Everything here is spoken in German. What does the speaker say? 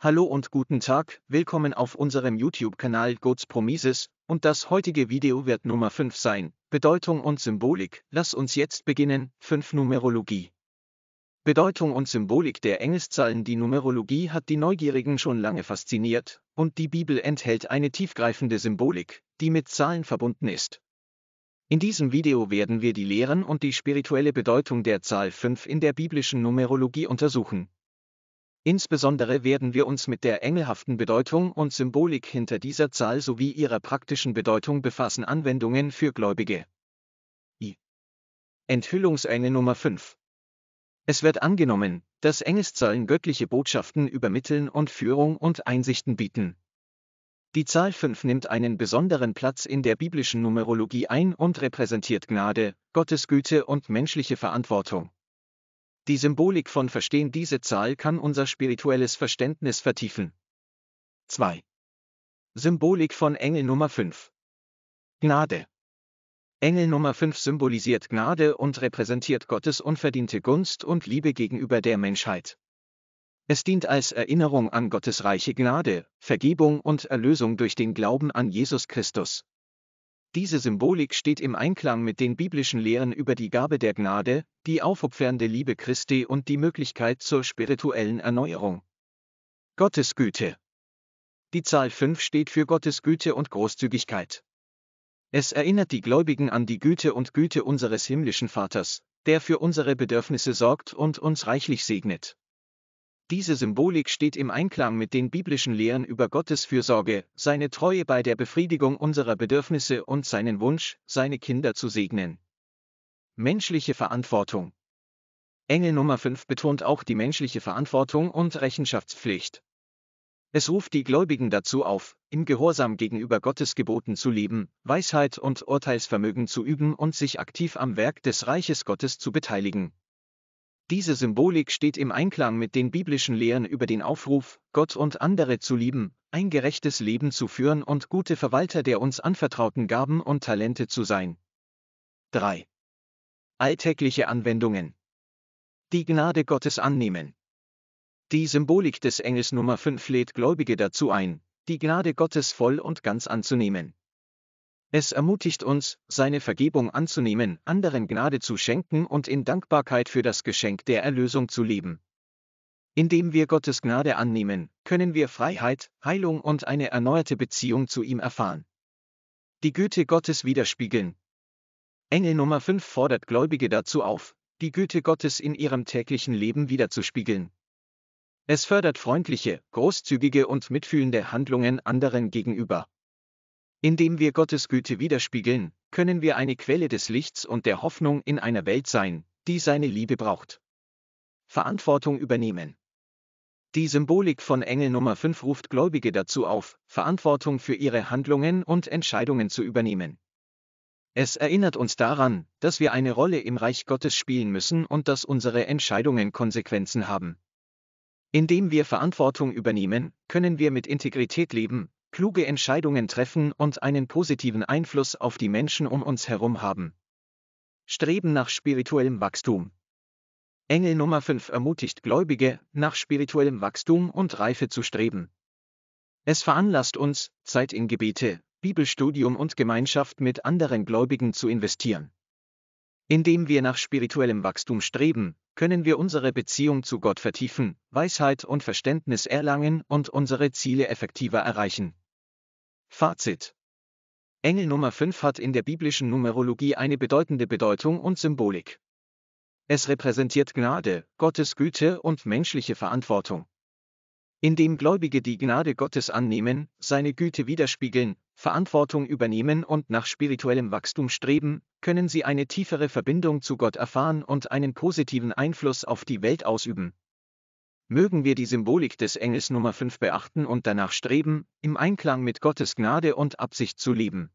Hallo und guten Tag, willkommen auf unserem YouTube-Kanal Goats Promises, und das heutige Video wird Nummer 5 sein, Bedeutung und Symbolik, lass uns jetzt beginnen, 5 Numerologie. Bedeutung und Symbolik der Engelszahlen Die Numerologie hat die Neugierigen schon lange fasziniert, und die Bibel enthält eine tiefgreifende Symbolik, die mit Zahlen verbunden ist. In diesem Video werden wir die Lehren und die spirituelle Bedeutung der Zahl 5 in der biblischen Numerologie untersuchen. Insbesondere werden wir uns mit der engelhaften Bedeutung und Symbolik hinter dieser Zahl sowie ihrer praktischen Bedeutung befassen. Anwendungen für Gläubige. I. Enthüllungsengel Nummer 5. Es wird angenommen, dass Engelszahlen göttliche Botschaften übermitteln und Führung und Einsichten bieten. Die Zahl 5 nimmt einen besonderen Platz in der biblischen Numerologie ein und repräsentiert Gnade, Gottes Güte und menschliche Verantwortung. Die Symbolik von Verstehen diese Zahl kann unser spirituelles Verständnis vertiefen. 2. Symbolik von Engel Nummer 5. Gnade. Engel Nummer 5 symbolisiert Gnade und repräsentiert Gottes unverdiente Gunst und Liebe gegenüber der Menschheit. Es dient als Erinnerung an Gottes reiche Gnade, Vergebung und Erlösung durch den Glauben an Jesus Christus. Diese Symbolik steht im Einklang mit den biblischen Lehren über die Gabe der Gnade, die aufopfernde Liebe Christi und die Möglichkeit zur spirituellen Erneuerung. Gottes Güte. Die Zahl 5 steht für Gottes Güte und Großzügigkeit. Es erinnert die Gläubigen an die Güte und Güte unseres himmlischen Vaters, der für unsere Bedürfnisse sorgt und uns reichlich segnet. Diese Symbolik steht im Einklang mit den biblischen Lehren über Gottes Fürsorge, seine Treue bei der Befriedigung unserer Bedürfnisse und seinen Wunsch, seine Kinder zu segnen. Menschliche Verantwortung. Engel Nummer 5 betont auch die menschliche Verantwortung und Rechenschaftspflicht. Es ruft die Gläubigen dazu auf, im Gehorsam gegenüber Gottes Geboten zu leben, Weisheit und Urteilsvermögen zu üben und sich aktiv am Werk des Reiches Gottes zu beteiligen. Diese Symbolik steht im Einklang mit den biblischen Lehren über den Aufruf, Gott und andere zu lieben, ein gerechtes Leben zu führen und gute Verwalter der uns anvertrauten Gaben und Talente zu sein. 3. Alltägliche Anwendungen. Die Gnade Gottes annehmen. Die Symbolik des Engels Nummer 5 lädt Gläubige dazu ein, die Gnade Gottes voll und ganz anzunehmen. Es ermutigt uns, seine Vergebung anzunehmen, anderen Gnade zu schenken und in Dankbarkeit für das Geschenk der Erlösung zu leben. Indem wir Gottes Gnade annehmen, können wir Freiheit, Heilung und eine erneuerte Beziehung zu ihm erfahren. Die Güte Gottes widerspiegeln. Engel Nummer 5 fordert Gläubige dazu auf, die Güte Gottes in ihrem täglichen Leben wiederzuspiegeln. Es fördert freundliche, großzügige und mitfühlende Handlungen anderen gegenüber. Indem wir Gottes Güte widerspiegeln, können wir eine Quelle des Lichts und der Hoffnung in einer Welt sein, die seine Liebe braucht. Verantwortung übernehmen. Die Symbolik von Engel Nummer 5 ruft Gläubige dazu auf, Verantwortung für ihre Handlungen und Entscheidungen zu übernehmen. Es erinnert uns daran, dass wir eine Rolle im Reich Gottes spielen müssen und dass unsere Entscheidungen Konsequenzen haben. Indem wir Verantwortung übernehmen, können wir mit Integrität leben, kluge Entscheidungen treffen und einen positiven Einfluss auf die Menschen um uns herum haben. Streben nach spirituellem Wachstum. Engel Nummer 5 ermutigt Gläubige, nach spirituellem Wachstum und Reife zu streben. Es veranlasst uns, Zeit in Gebete, Bibelstudium und Gemeinschaft mit anderen Gläubigen zu investieren. Indem wir nach spirituellem Wachstum streben, können wir unsere Beziehung zu Gott vertiefen, Weisheit und Verständnis erlangen und unsere Ziele effektiver erreichen. Fazit. Engel Nummer 5 hat in der biblischen Numerologie eine bedeutende Bedeutung und Symbolik. Es repräsentiert Gnade, Gottes Güte und menschliche Verantwortung. Indem Gläubige die Gnade Gottes annehmen, seine Güte widerspiegeln, Verantwortung übernehmen und nach spirituellem Wachstum streben, können sie eine tiefere Verbindung zu Gott erfahren und einen positiven Einfluss auf die Welt ausüben, mögen wir die Symbolik des Engels Nummer 5 beachten und danach streben, im Einklang mit Gottes Gnade und Absicht zu leben,